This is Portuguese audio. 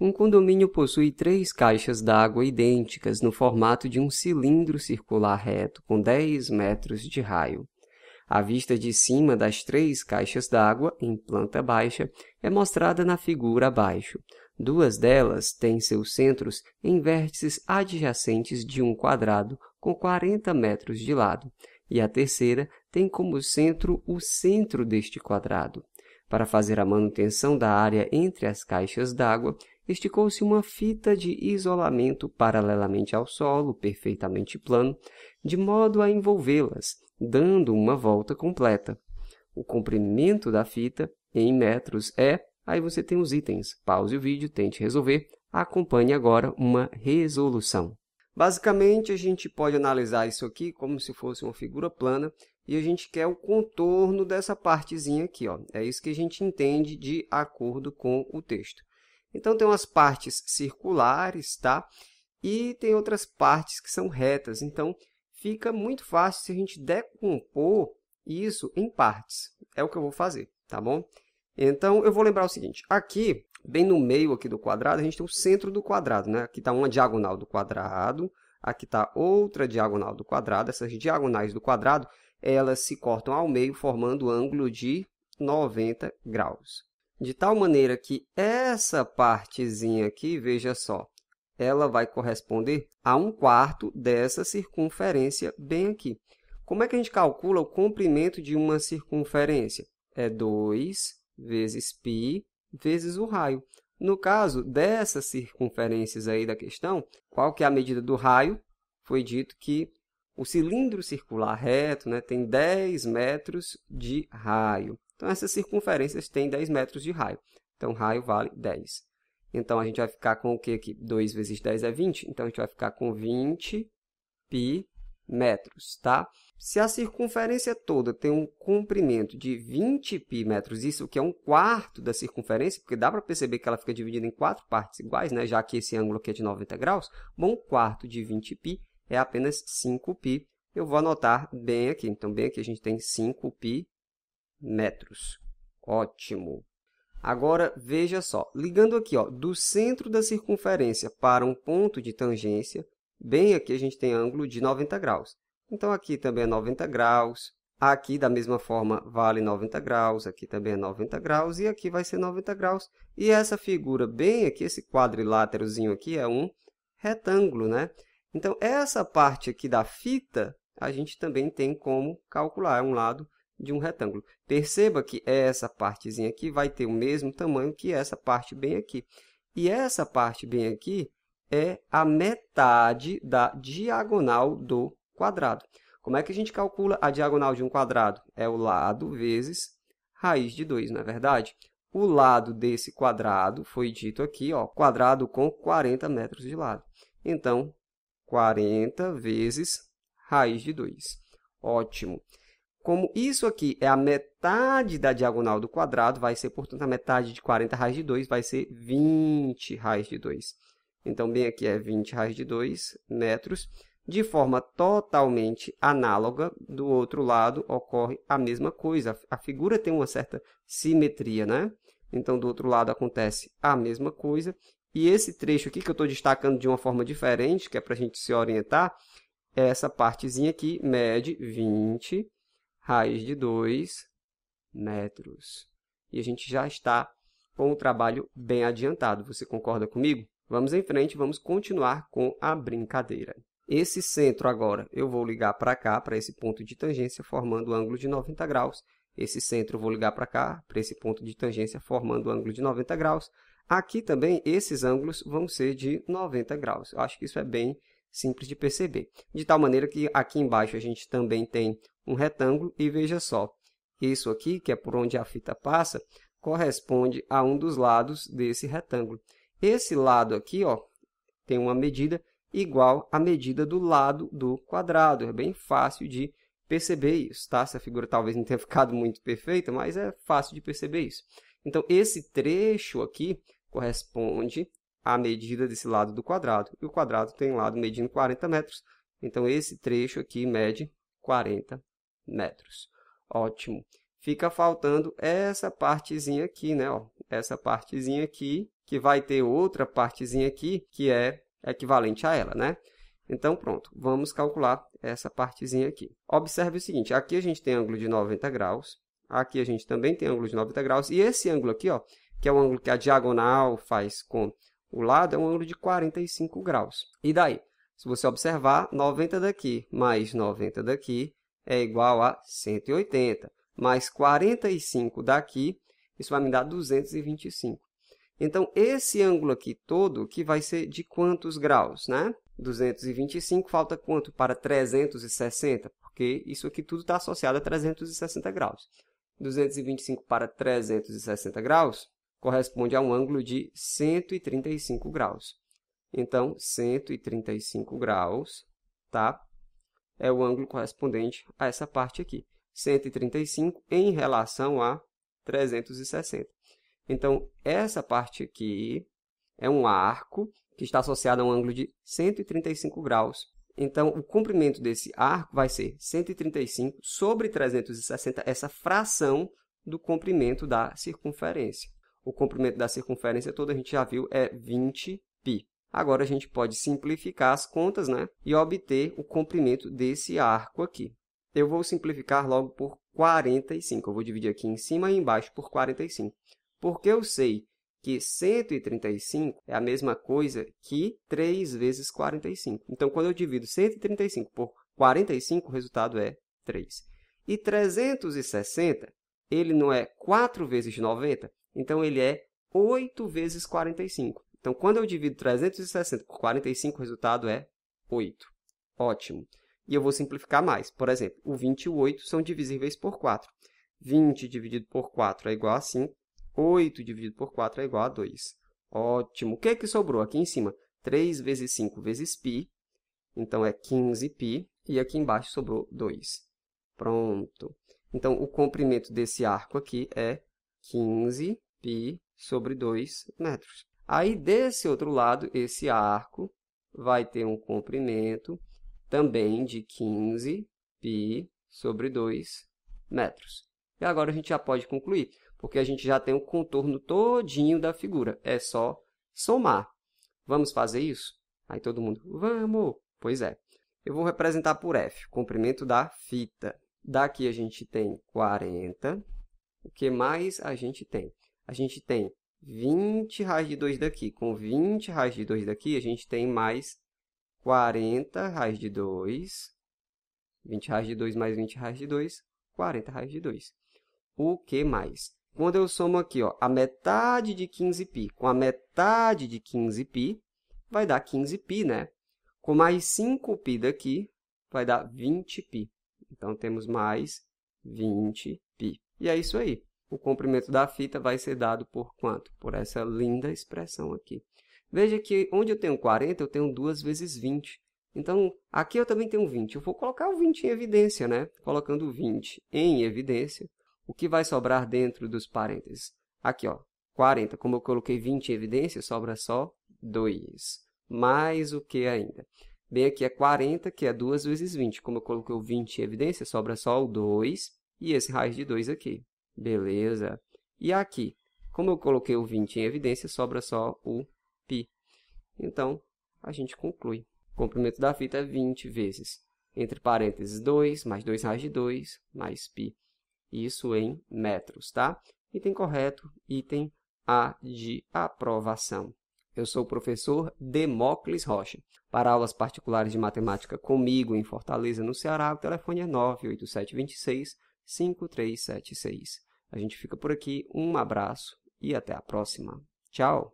Um condomínio possui três caixas d'água idênticas no formato de um cilindro circular reto com 10 metros de raio. A vista de cima das três caixas d'água, em planta baixa, é mostrada na figura abaixo. Duas delas têm seus centros em vértices adjacentes de um quadrado com 40 metros de lado, e a terceira tem como centro o centro deste quadrado. Para fazer a manutenção da área entre as caixas d'água, esticou-se uma fita de isolamento paralelamente ao solo, perfeitamente plano, de modo a envolvê-las, dando uma volta completa. O comprimento da fita, em metros, é. Aí você tem os itens. Pause o vídeo, tente resolver. Acompanhe agora uma resolução. Basicamente, a gente pode analisar isso aqui como se fosse uma figura plana e a gente quer o contorno dessa partezinha aqui. Ó. É isso que a gente entende de acordo com o texto. Então, tem umas partes circulares, tá? E tem outras partes que são retas. Então, fica muito fácil se a gente decompor isso em partes. É o que eu vou fazer, tá bom? Então, eu vou lembrar o seguinte. Aqui, bem no meio aqui do quadrado, a gente tem o centro do quadrado, né? Aqui está uma diagonal do quadrado, aqui está outra diagonal do quadrado. Essas diagonais do quadrado, elas se cortam ao meio, formando o um ângulo de 90 graus de tal maneira que essa partezinha aqui, veja só, ela vai corresponder a um quarto dessa circunferência bem aqui. Como é que a gente calcula o comprimento de uma circunferência? É 2 vezes π vezes o raio. No caso dessas circunferências aí da questão, qual que é a medida do raio? Foi dito que o cilindro circular reto né, tem 10 metros de raio. Então, essas circunferências têm 10 metros de raio. Então, raio vale 10. Então, a gente vai ficar com o que aqui? 2 vezes 10 é 20. Então, a gente vai ficar com 20 pi metros, tá? Se a circunferência toda tem um comprimento de 20 pi metros, isso que é um quarto da circunferência, porque dá para perceber que ela fica dividida em quatro partes iguais, né? já que esse ângulo aqui é de 90 graus, bom, um quarto de 20 pi é apenas 5 pi. Eu vou anotar bem aqui. Então, bem aqui a gente tem 5 pi metros. Ótimo. Agora, veja só, ligando aqui ó, do centro da circunferência para um ponto de tangência, bem aqui a gente tem ângulo de 90 graus. Então, aqui também é 90 graus, aqui da mesma forma vale 90 graus, aqui também é 90 graus, e aqui vai ser 90 graus. E essa figura bem aqui, esse quadriláterozinho aqui, é um retângulo, né? Então, essa parte aqui da fita, a gente também tem como calcular, é um lado de um retângulo. Perceba que é essa partezinha aqui vai ter o mesmo tamanho que essa parte bem aqui. E essa parte bem aqui é a metade da diagonal do quadrado. Como é que a gente calcula a diagonal de um quadrado? É o lado vezes raiz de 2, não é verdade? O lado desse quadrado foi dito aqui, ó, quadrado com 40 metros de lado. Então, 40 vezes raiz de 2. Ótimo. Como isso aqui é a metade da diagonal do quadrado, vai ser, portanto, a metade de 40 raiz de 2, vai ser 20 raiz de 2. Então, bem aqui é 20 raiz de 2 metros. De forma totalmente análoga, do outro lado ocorre a mesma coisa. A figura tem uma certa simetria, né? Então, do outro lado acontece a mesma coisa. E esse trecho aqui que eu estou destacando de uma forma diferente, que é para a gente se orientar, é essa partezinha aqui mede 20 raiz de 2 metros. E a gente já está com o trabalho bem adiantado. Você concorda comigo? Vamos em frente, vamos continuar com a brincadeira. Esse centro agora eu vou ligar para cá, para esse ponto de tangência, formando o ângulo de 90 graus. Esse centro eu vou ligar para cá, para esse ponto de tangência, formando o ângulo de 90 graus. Aqui também, esses ângulos vão ser de 90 graus. Eu acho que isso é bem simples de perceber. De tal maneira que aqui embaixo a gente também tem um retângulo e veja só, isso aqui, que é por onde a fita passa, corresponde a um dos lados desse retângulo. Esse lado aqui ó, tem uma medida igual à medida do lado do quadrado. É bem fácil de perceber isso, tá? Essa figura talvez não tenha ficado muito perfeita, mas é fácil de perceber isso. Então, esse trecho aqui corresponde à medida desse lado do quadrado. E o quadrado tem um lado medindo 40 metros, então esse trecho aqui mede 40 metros. Ótimo. Fica faltando essa partezinha aqui, né? Ó, essa partezinha aqui, que vai ter outra partezinha aqui, que é equivalente a ela, né? Então, pronto, vamos calcular essa partezinha aqui. Observe o seguinte, aqui a gente tem ângulo de 90 graus, aqui a gente também tem ângulo de 90 graus, e esse ângulo aqui, ó, que é o ângulo que a diagonal faz com o lado, é um ângulo de 45 graus. E daí? Se você observar, 90 daqui mais 90 daqui é igual a 180, mais 45 daqui, isso vai me dar 225. Então, esse ângulo aqui todo, que vai ser de quantos graus, né? 225 falta quanto para 360? Porque isso aqui tudo está associado a 360 graus. 225 para 360 graus corresponde a um ângulo de 135 graus. Então, 135 graus, está é o ângulo correspondente a essa parte aqui, 135 em relação a 360. Então, essa parte aqui é um arco que está associado a um ângulo de 135 graus. Então, o comprimento desse arco vai ser 135 sobre 360, essa fração do comprimento da circunferência. O comprimento da circunferência toda, a gente já viu, é 20 π. Agora a gente pode simplificar as contas né, e obter o comprimento desse arco aqui. Eu vou simplificar logo por 45. Eu vou dividir aqui em cima e embaixo por 45. Porque eu sei que 135 é a mesma coisa que 3 vezes 45. Então, quando eu divido 135 por 45, o resultado é 3. E 360, ele não é 4 vezes 90, então ele é 8 vezes 45. Então, quando eu divido 360 por 45, o resultado é 8. Ótimo. E eu vou simplificar mais. Por exemplo, o 20 e o 8 são divisíveis por 4. 20 dividido por 4 é igual a 5. 8 dividido por 4 é igual a 2. Ótimo. O que, é que sobrou aqui em cima? 3 vezes 5 vezes π. Então, é 15π. E aqui embaixo sobrou 2. Pronto. Então, o comprimento desse arco aqui é 15π sobre 2 metros. Aí, desse outro lado, esse arco vai ter um comprimento também de 15 π sobre 2 metros. E agora a gente já pode concluir, porque a gente já tem o contorno todinho da figura. É só somar. Vamos fazer isso? Aí todo mundo, vamos! Pois é. Eu vou representar por F, comprimento da fita. Daqui a gente tem 40. O que mais a gente tem? A gente tem 20 raiz de 2 daqui. Com 20 raiz de 2 daqui, a gente tem mais 40 raiz de 2. 20 raiz de 2 mais 20 raiz de 2, 40 raiz de 2. O que mais? Quando eu somo aqui ó, a metade de 15π com a metade de 15π, vai dar 15π, né? Com mais 5π daqui, vai dar 20π. Então, temos mais 20π. E é isso aí o comprimento da fita vai ser dado por quanto? Por essa linda expressão aqui. Veja que onde eu tenho 40, eu tenho 2 vezes 20. Então, aqui eu também tenho 20. Eu vou colocar o 20 em evidência, né? Colocando o 20 em evidência, o que vai sobrar dentro dos parênteses? Aqui, ó, 40. Como eu coloquei 20 em evidência, sobra só 2. Mais o que ainda? Bem, aqui é 40, que é 2 vezes 20. Como eu coloquei o 20 em evidência, sobra só o 2 e esse raiz de 2 aqui. Beleza. E aqui, como eu coloquei o 20 em evidência, sobra só o π. Então, a gente conclui. O comprimento da fita é 20 vezes, entre parênteses, 2, mais 2 raiz de 2, mais π. Isso em metros, tá? Item correto, item A de aprovação. Eu sou o professor Demócles Rocha. Para aulas particulares de matemática comigo em Fortaleza, no Ceará, o telefone é 98726 5376. A gente fica por aqui, um abraço e até a próxima. Tchau!